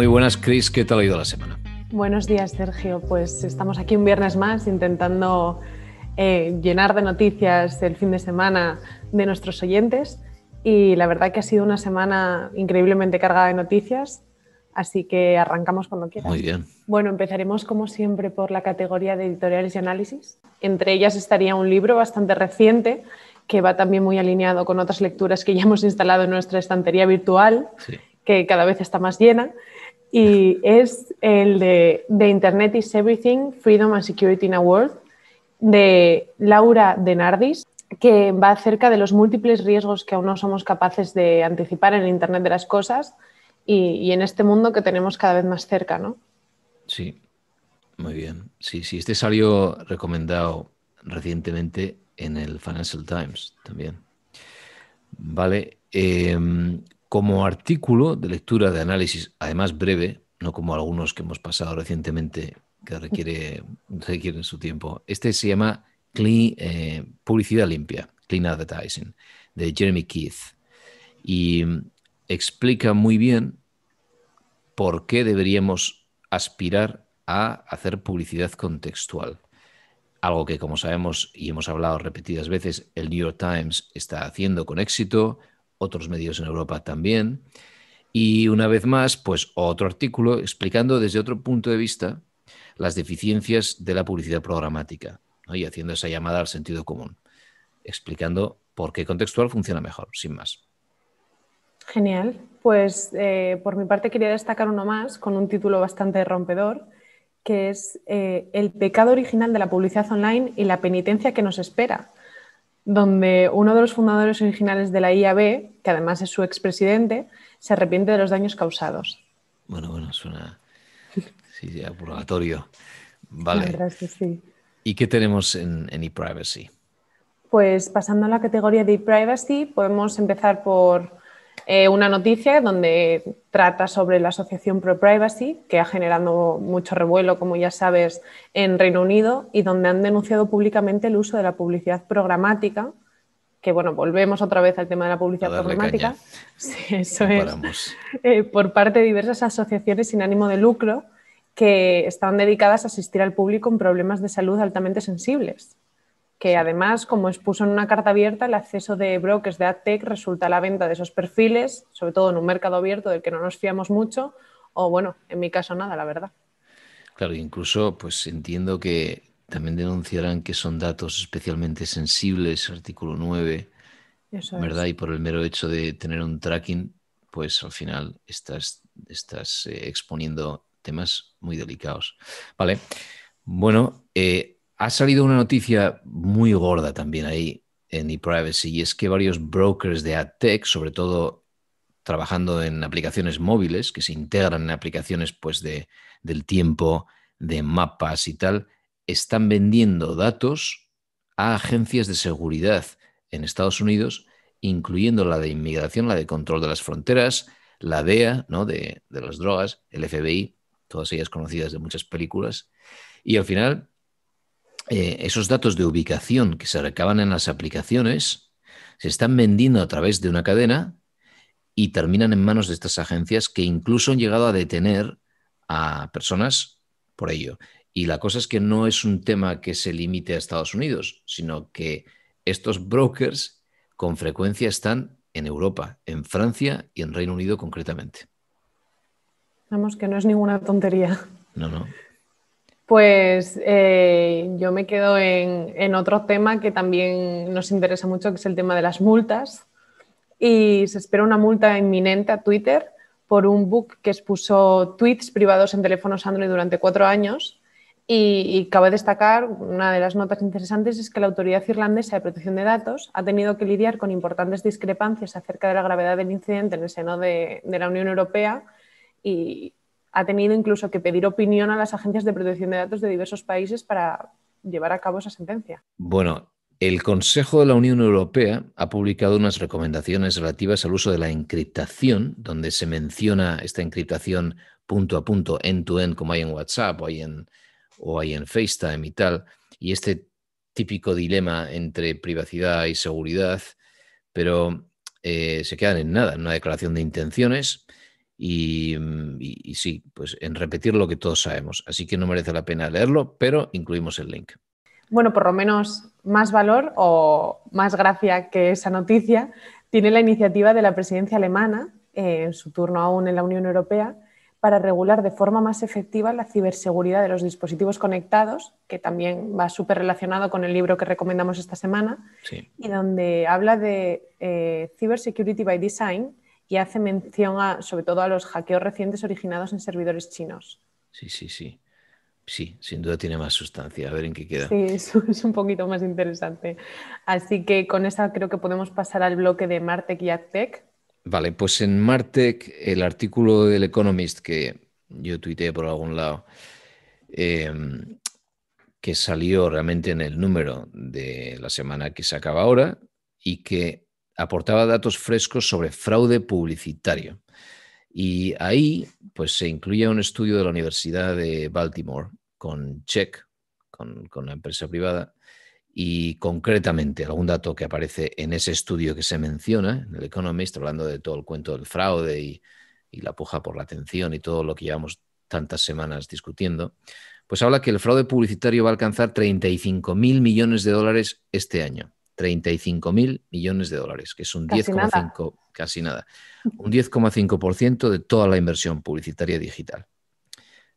Muy buenas, Chris. ¿Qué tal ha ido la semana? Buenos días, Sergio. Pues estamos aquí un viernes más intentando eh, llenar de noticias el fin de semana de nuestros oyentes. Y la verdad que ha sido una semana increíblemente cargada de noticias. Así que arrancamos cuando quieras. Muy bien. Bueno, empezaremos como siempre por la categoría de editoriales y análisis. Entre ellas estaría un libro bastante reciente que va también muy alineado con otras lecturas que ya hemos instalado en nuestra estantería virtual, que cada vez está más llena y es el de Internet is Everything, Freedom and Security in a World, de Laura Denardis, que va acerca de los múltiples riesgos que aún no somos capaces de anticipar en Internet de las Cosas y, en este mundo que tenemos cada vez más cerca, ¿no? Sí, muy bien. Sí, sí, este salió recomendado recientemente en el Financial Times también. Vale, em, como artículo de lectura de análisis, además breve, no como algunos que hemos pasado recientemente que requiere, requieren su tiempo. Este se llama Clean, eh, Publicidad Limpia, Clean Advertising, de Jeremy Keith. Y mm, explica muy bien por qué deberíamos aspirar a hacer publicidad contextual. Algo que, como sabemos y hemos hablado repetidas veces, el New York Times está haciendo con éxito, otros medios en Europa también. Y una vez más, pues otro artículo explicando desde otro punto de vista las deficiencias de la publicidad programática y haciendo esa llamada al sentido común, explicando por qué contextual funciona mejor, sin más. Genial. Pues eh, por mi parte quería destacar uno más con un título bastante rompedor, que es eh, El pecado original de la publicidad online y la penitencia que nos espera donde uno de los fundadores originales de la IAB, que además es su expresidente, se arrepiente de los daños causados. Bueno, bueno, suena sí, sí, purgatorio. Vale. Gracias, sí. ¿Y qué tenemos en, en ePrivacy? Pues pasando a la categoría de ePrivacy, podemos empezar por eh, una noticia donde trata sobre la asociación ProPrivacy, que ha generado mucho revuelo, como ya sabes, en Reino Unido, y donde han denunciado públicamente el uso de la publicidad programática, que bueno, volvemos otra vez al tema de la publicidad programática, sí, eso es, eh, por parte de diversas asociaciones sin ánimo de lucro que están dedicadas a asistir al público en problemas de salud altamente sensibles que además, como expuso en una carta abierta, el acceso de brokers de AdTech resulta la venta de esos perfiles, sobre todo en un mercado abierto del que no nos fiamos mucho, o bueno, en mi caso nada, la verdad. Claro, incluso pues entiendo que también denunciarán que son datos especialmente sensibles, artículo 9, Eso ¿verdad? Y por el mero hecho de tener un tracking, pues al final estás, eh, exponiendo temas muy delicados. Vale, bueno, eh, ha salido una noticia muy gorda también ahí en ePrivacy y es que varios brokers de AdTech, sobre todo trabajando en aplicaciones móviles que se integran en aplicaciones pues de, del tiempo, de mapas y tal, están vendiendo datos a agencias de seguridad en Estados Unidos, incluyendo la de inmigración, la de control de las fronteras, la DEA, ¿no? de, de las drogas, el FBI, todas ellas conocidas de muchas películas. Y al final eh, esos datos de ubicación que se recaban en las aplicaciones se están vendiendo a través de una cadena y terminan en manos de estas agencias que incluso han llegado a detener a personas por ello. Y la cosa es que no es un tema que se limite a Estados Unidos, sino que estos brokers con frecuencia están en Europa, en Francia y en Reino Unido concretamente. Vamos, que no es ninguna tontería. No, no pues eh, yo me quedo en, otro tema que también nos interesa mucho, que es el tema de las multas. Y se espera una multa inminente a Twitter por un book que expuso tweets privados en teléfonos Android durante cuatro años. Y, cabe destacar, una de las notas interesantes es que la Autoridad Irlandesa de Protección de Datos ha tenido que lidiar con importantes discrepancias acerca de la gravedad del incidente en el seno de, de la Unión Europea y, ha tenido incluso que pedir opinión a las agencias de protección de datos de diversos países para llevar a cabo esa sentencia. Bueno, el Consejo de la Unión Europea ha publicado unas recomendaciones relativas al uso de la encriptación, donde se menciona esta encriptación punto a punto, end-to-end, como hay en WhatsApp o hay en, o hay en FaceTime y tal, y este típico dilema entre privacidad y seguridad, pero eh, se quedan en nada, en una declaración de intenciones Mm, y, sí, pues en repetir lo que todos sabemos. Así que no merece la pena leerlo, pero incluimos el link. Bueno, por lo menos más valor o más gracia que esa noticia tiene la iniciativa de la presidencia alemana, eh, en su turno aún en la Unión Europea, para regular de forma más efectiva la ciberseguridad de los dispositivos conectados, que también va súper relacionado con el libro que recomendamos esta semana, y donde habla de eh, Cybersecurity by Design, y hace mención a, sobre todo a los hackeos recientes originados en servidores chinos. Sí, sí, sí. Sí, sin duda tiene más sustancia. A ver en qué queda. Sí, eso es un poquito más interesante. Así que con esa creo que podemos pasar al bloque de Martech y AdTech. Vale, pues en Martech, el artículo del Economist que yo tuiteé por algún lado, em, que salió realmente en el número de la semana que se acaba ahora y que aportaba datos frescos sobre fraude publicitario. Y ahí pues, se incluía un estudio de la Universidad de Baltimore con Check, con, la empresa privada, y concretamente algún dato que aparece en ese estudio que se menciona, en el Economist, hablando de todo el cuento del fraude y, y la puja por la atención y todo lo que llevamos tantas semanas discutiendo, pues habla que el fraude publicitario va a alcanzar 35 mil millones de dólares este año. 35 mil millones de dólares, que es un 10,5, casi nada, un 10,5% de toda la inversión publicitaria digital.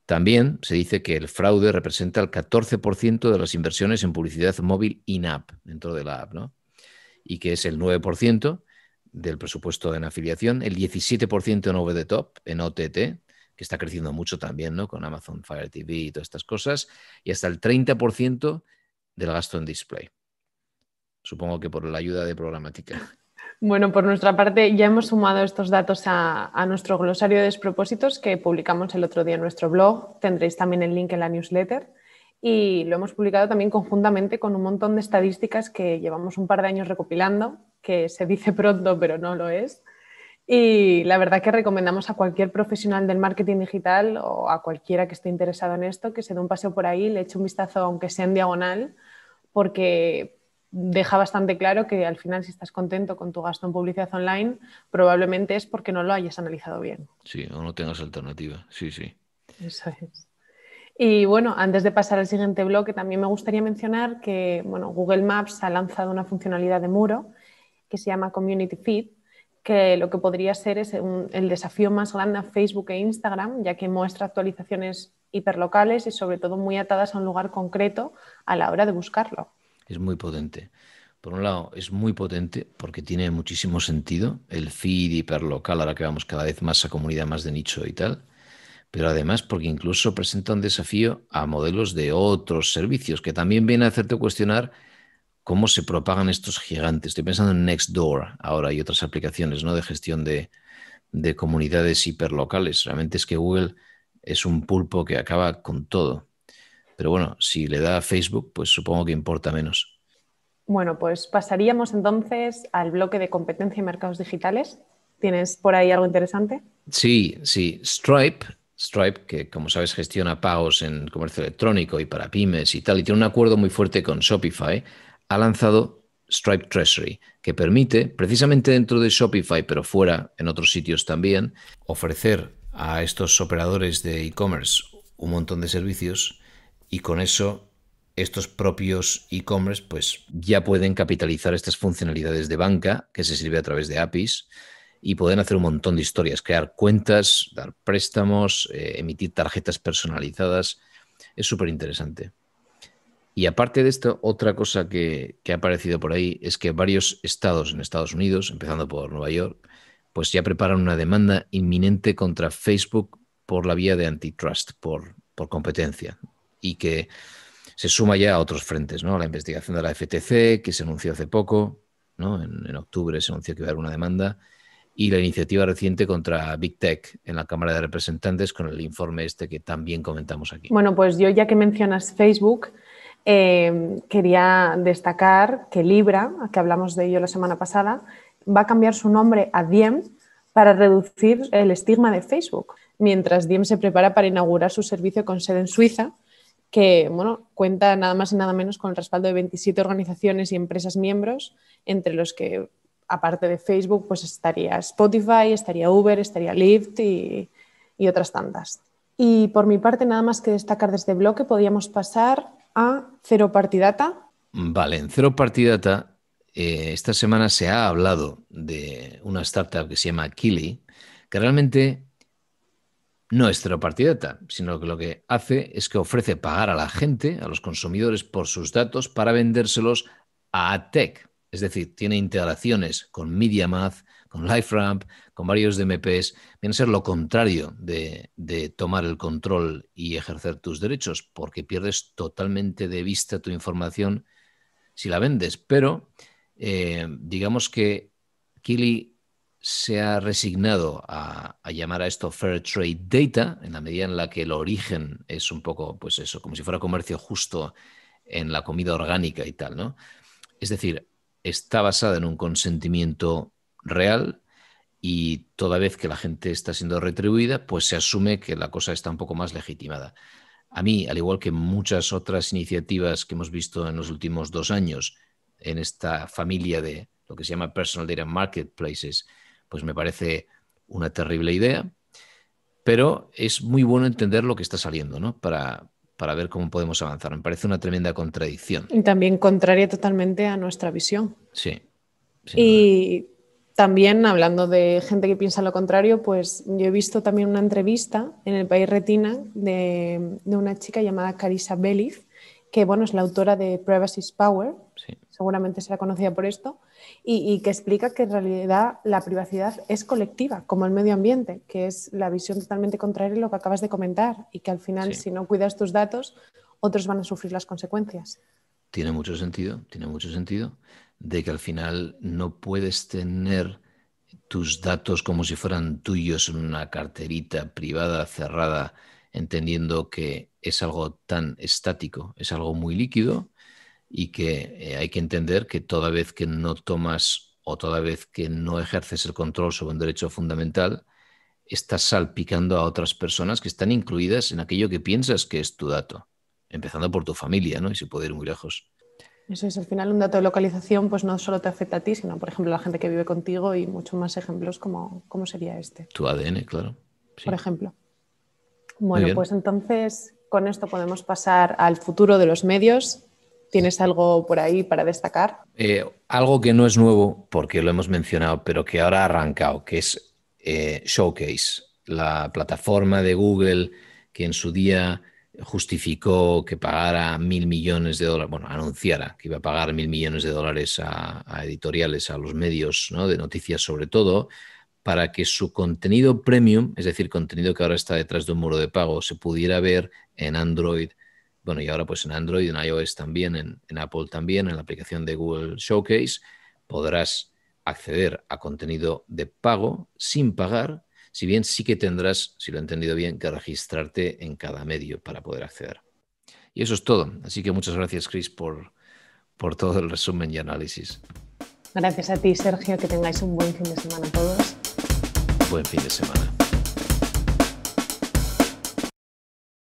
También se dice que el fraude representa el 14% de las inversiones en publicidad móvil in-app, dentro de la app, ¿no? Y que es el 9% del presupuesto en afiliación, el 17% en over the top, en OTT, que está creciendo mucho también, ¿no? Con Amazon Fire TV y todas estas cosas, y hasta el 30% del gasto en display supongo que por la ayuda de programática. Bueno, por nuestra parte ya hemos sumado estos datos a, nuestro glosario de despropósitos que publicamos el otro día en nuestro blog. Tendréis también el link en la newsletter y lo hemos publicado también conjuntamente con un montón de estadísticas que llevamos un par de años recopilando, que se dice pronto pero no lo es. Y la verdad que recomendamos a cualquier profesional del marketing digital o a cualquiera que esté interesado en esto que se dé un paseo por ahí, le eche un vistazo aunque sea en diagonal, porque deja bastante claro que al final si estás contento con tu gasto en publicidad online, probablemente es porque no lo hayas analizado bien. Sí, o no tengas alternativa. Sí, sí. Eso es. Y bueno, antes de pasar al siguiente bloque, también me gustaría mencionar que Google Maps ha lanzado una funcionalidad de muro que se llama Community Feed, que lo que podría ser es el desafío más grande a Facebook e Instagram, ya que muestra actualizaciones hiperlocales y sobre todo muy atadas a un lugar concreto a la hora de buscarlo es muy potente. Por un lado, es muy potente porque tiene muchísimo sentido el feed hiperlocal, ahora que vamos cada vez más a comunidad más de nicho y tal, pero además porque incluso presenta un desafío a modelos de otros servicios que también viene a hacerte cuestionar cómo se propagan estos gigantes. Estoy pensando en Nextdoor ahora y otras aplicaciones ¿no? de gestión de comunidades hiperlocales. Realmente es que Google es un pulpo que acaba con todo. Pero bueno, si le da a Facebook, pues supongo que importa menos. Bueno, pues pasaríamos entonces al bloque de competencia y mercados digitales. ¿Tienes por ahí algo interesante? Sí, sí. Stripe, Stripe, que como sabes gestiona pagos en comercio electrónico y para pymes y tal, y tiene un acuerdo muy fuerte con Shopify, ha lanzado Stripe Treasury, que permite, precisamente dentro de Shopify, pero fuera, en otros sitios también, ofrecer a estos operadores de e-commerce un montón de servicios y con eso estos propios e-commerce pues ya pueden capitalizar estas funcionalidades de banca que se sirve a través de APIs y pueden hacer un montón de historias, crear cuentas, dar préstamos, eh, emitir tarjetas personalizadas. Es súper interesante. Y aparte de esto, otra cosa que, ha aparecido por ahí es que varios estados en Estados Unidos, empezando por Nueva York, pues ya preparan una demanda inminente contra Facebook por la vía de antitrust, por competencia, y que se suma ya a otros frentes, ¿no? La investigación de la FTC, que se anunció hace poco, ¿no? En, octubre se anunció que iba a haber una demanda, y la iniciativa reciente contra Big Tech en la Cámara de Representantes con el informe este que también comentamos aquí. Bueno, pues yo ya que mencionas Facebook, eh, quería destacar que Libra, que hablamos de ello la semana pasada, va a cambiar su nombre a Diem para reducir el estigma de Facebook, mientras Diem se prepara para inaugurar su servicio con sede en Suiza que bueno, cuenta nada más y nada menos con el respaldo de 27 organizaciones y empresas miembros, entre los que, aparte de Facebook, pues estaría Spotify, estaría Uber, estaría Lyft y, otras tantas. Y por mi parte, nada más que destacar desde este bloque, podríamos pasar a Cero Partidata. Vale, en Cero Partidata, eh, esta semana se ha hablado de una startup que se llama Kili, que realmente no es cero partidata, sino que lo que hace es que ofrece pagar a la gente, a los consumidores, por sus datos para vendérselos a tech. Es decir, tiene integraciones con MediaMath, con LifeRamp, con varios DMPs. Viene a ser lo contrario de, tomar el control y ejercer tus derechos, porque pierdes totalmente de vista tu información si la vendes. Pero eh, digamos que Kili se ha resignado a, llamar a esto fair trade data, en la medida en la que el origen es un poco, pues eso, como si fuera comercio justo en la comida orgánica y tal, ¿no? Es decir, está basada en un consentimiento real y toda vez que la gente está siendo retribuida, pues se asume que la cosa está un poco más legitimada. A mí, al igual que muchas otras iniciativas que hemos visto en los últimos dos años en esta familia de lo que se llama Personal Data Marketplaces, pues me parece una terrible idea, pero es muy bueno entender lo que está saliendo, ¿no? Para, ver cómo podemos avanzar. Me parece una tremenda contradicción. Y también contraria totalmente a nuestra visión. Sí. Y también hablando de gente que piensa lo contrario, pues yo he visto también una entrevista en el país Retina de, una chica llamada Carissa Belliz, que bueno, es la autora de Privacy Power, seguramente será conocida por esto, y, que explica que en realidad la privacidad es colectiva, como el medio ambiente, que es la visión totalmente contraria a lo que acabas de comentar y que al final si no cuidas tus datos, otros van a sufrir las consecuencias. Tiene mucho sentido, tiene mucho sentido de que al final no puedes tener tus datos como si fueran tuyos en una carterita privada cerrada, entendiendo que es algo tan estático, es algo muy líquido y que eh, hay que entender que toda vez que no tomas o toda vez que no ejerces el control sobre un derecho fundamental, estás salpicando a otras personas que están incluidas en aquello que piensas que es tu dato, empezando por tu familia, ¿no? Y se puede ir muy lejos. Eso es, al final un dato de localización pues no solo te afecta a ti, sino por ejemplo a la gente que vive contigo y muchos más ejemplos como, sería este. Tu ADN, claro. Por ejemplo. Bueno, pues entonces con esto podemos pasar al futuro de los medios ¿Tienes algo por ahí para destacar? Eh, algo que no es nuevo, porque lo hemos mencionado, pero que ahora ha arrancado, que es eh, Showcase, la plataforma de Google que en su día justificó que pagara mil millones de dólares, bueno, anunciara que iba a pagar mil millones de dólares a, a editoriales, a los medios ¿no? de noticias sobre todo, para que su contenido premium, es decir, contenido que ahora está detrás de un muro de pago, se pudiera ver en Android, bueno, y ahora pues en Android, en iOS también, en, Apple también, en la aplicación de Google Showcase, podrás acceder a contenido de pago sin pagar, si bien sí que tendrás, si lo he entendido bien, que registrarte en cada medio para poder acceder. Y eso es todo. Así que muchas gracias, Chris, por, por todo el resumen y análisis. Gracias a ti, Sergio. Que tengáis un buen fin de semana a todos. Buen fin de semana.